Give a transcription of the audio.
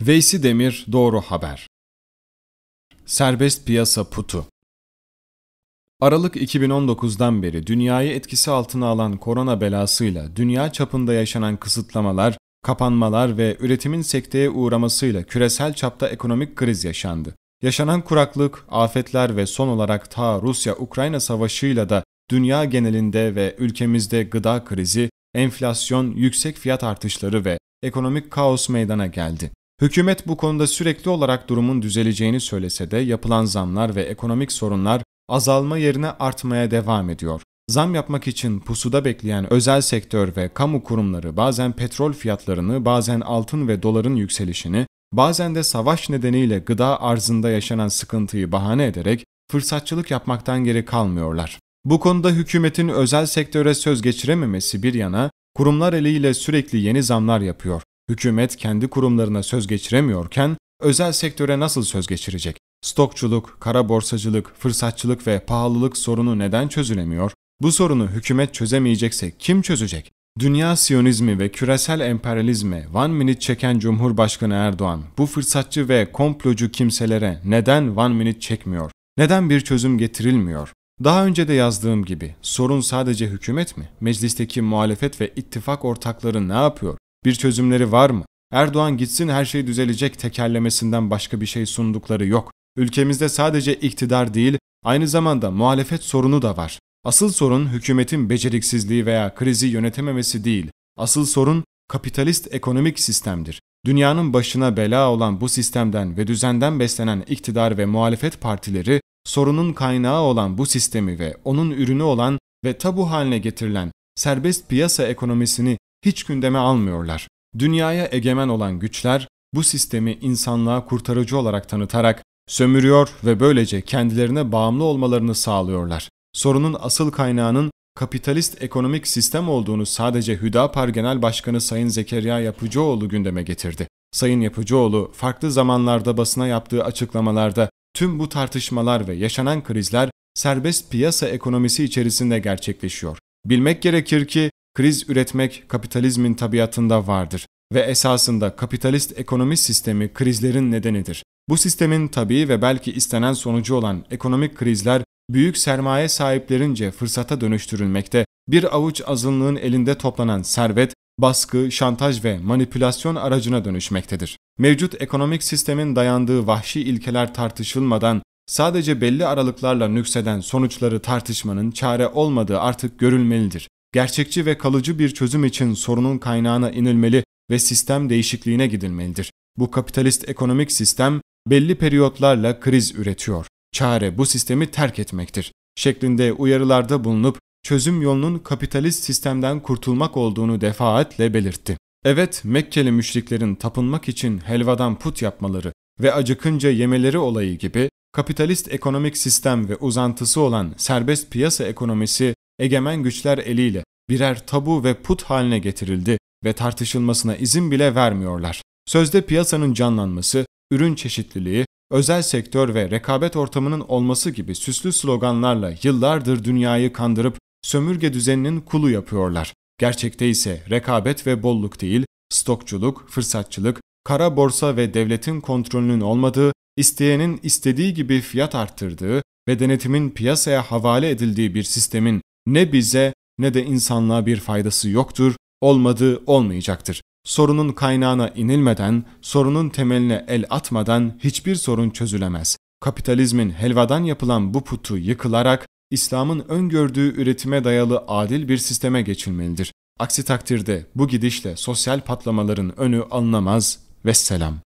Veysi Demir Doğru Haber Serbest Piyasa Putu Aralık 2019'dan beri dünyayı etkisi altına alan korona belasıyla dünya çapında yaşanan kısıtlamalar, kapanmalar ve üretimin sekteye uğramasıyla küresel çapta ekonomik kriz yaşandı. Yaşanan kuraklık, afetler ve son olarak ta Rusya-Ukrayna savaşıyla da dünya genelinde ve ülkemizde gıda krizi, enflasyon, yüksek fiyat artışları ve ekonomik kaos meydana geldi. Hükümet bu konuda sürekli olarak durumun düzeleceğini söylese de yapılan zamlar ve ekonomik sorunlar azalma yerine artmaya devam ediyor. Zam yapmak için pusuda bekleyen özel sektör ve kamu kurumları bazen petrol fiyatlarını, bazen altın ve doların yükselişini, bazen de savaş nedeniyle gıda arzında yaşanan sıkıntıyı bahane ederek fırsatçılık yapmaktan geri kalmıyorlar. Bu konuda hükümetin özel sektöre söz geçirememesi bir yana, kurumlar eliyle sürekli yeni zamlar yapıyor. Hükümet kendi kurumlarına söz geçiremiyorken özel sektöre nasıl söz geçirecek? Stokçuluk, kara borsacılık, fırsatçılık ve pahalılık sorunu neden çözülemiyor? Bu sorunu hükümet çözemeyecekse kim çözecek? Dünya Siyonizmi ve küresel emperyalizme one minute çeken Cumhurbaşkanı Erdoğan bu fırsatçı ve komplocu kimselere neden one minute çekmiyor? Neden bir çözüm getirilmiyor? Daha önce de yazdığım gibi sorun sadece hükümet mi? Meclisteki muhalefet ve ittifak ortakları ne yapıyor? Bir çözümleri var mı? Erdoğan gitsin her şey düzelecek tekerlemesinden başka bir şey sundukları yok. Ülkemizde sadece iktidar değil, aynı zamanda muhalefet sorunu da var. Asıl sorun hükümetin beceriksizliği veya krizi yönetememesi değil. Asıl sorun kapitalist ekonomik sistemdir. Dünyanın başına bela olan bu sistemden ve düzenden beslenen iktidar ve muhalefet partileri sorunun kaynağı olan bu sistemi ve onun ürünü olan ve tabu haline getirilen serbest piyasa ekonomisini hiç gündeme almıyorlar. Dünyaya egemen olan güçler bu sistemi insanlığa kurtarıcı olarak tanıtarak sömürüyor ve böylece kendilerine bağımlı olmalarını sağlıyorlar. Sorunun asıl kaynağının kapitalist ekonomik sistem olduğunu sadece Hüdapar Genel Başkanı Sayın Zekeriya Yapıcıoğlu gündeme getirdi. Sayın Yapıcıoğlu farklı zamanlarda basına yaptığı açıklamalarda tüm bu tartışmalar ve yaşanan krizler serbest piyasa ekonomisi içerisinde gerçekleşiyor. Bilmek gerekir ki Kriz üretmek kapitalizmin tabiatında vardır ve esasında kapitalist ekonomi sistemi krizlerin nedenidir. Bu sistemin tabii ve belki istenen sonucu olan ekonomik krizler büyük sermaye sahiplerince fırsata dönüştürülmekte, bir avuç azınlığın elinde toplanan servet, baskı, şantaj ve manipülasyon aracına dönüşmektedir. Mevcut ekonomik sistemin dayandığı vahşi ilkeler tartışılmadan sadece belli aralıklarla nükseden sonuçları tartışmanın çare olmadığı artık görülmelidir gerçekçi ve kalıcı bir çözüm için sorunun kaynağına inilmeli ve sistem değişikliğine gidilmelidir. Bu kapitalist ekonomik sistem belli periyotlarla kriz üretiyor. Çare bu sistemi terk etmektir şeklinde uyarılarda bulunup çözüm yolunun kapitalist sistemden kurtulmak olduğunu defaatle belirtti. Evet, Mekkeli müşriklerin tapınmak için helvadan put yapmaları ve acıkınca yemeleri olayı gibi kapitalist ekonomik sistem ve uzantısı olan serbest piyasa ekonomisi egemen güçler eliyle birer tabu ve put haline getirildi ve tartışılmasına izin bile vermiyorlar. Sözde piyasanın canlanması, ürün çeşitliliği, özel sektör ve rekabet ortamının olması gibi süslü sloganlarla yıllardır dünyayı kandırıp sömürge düzeninin kulu yapıyorlar. Gerçekte ise rekabet ve bolluk değil, stokçuluk, fırsatçılık, kara borsa ve devletin kontrolünün olmadığı, isteyenin istediği gibi fiyat arttırdığı ve denetimin piyasaya havale edildiği bir sistemin ne bize ne de insanlığa bir faydası yoktur, olmadığı olmayacaktır. Sorunun kaynağına inilmeden, sorunun temeline el atmadan hiçbir sorun çözülemez. Kapitalizmin helvadan yapılan bu putu yıkılarak İslam'ın öngördüğü üretime dayalı adil bir sisteme geçilmelidir. Aksi takdirde bu gidişle sosyal patlamaların önü alınamaz. Vesselam.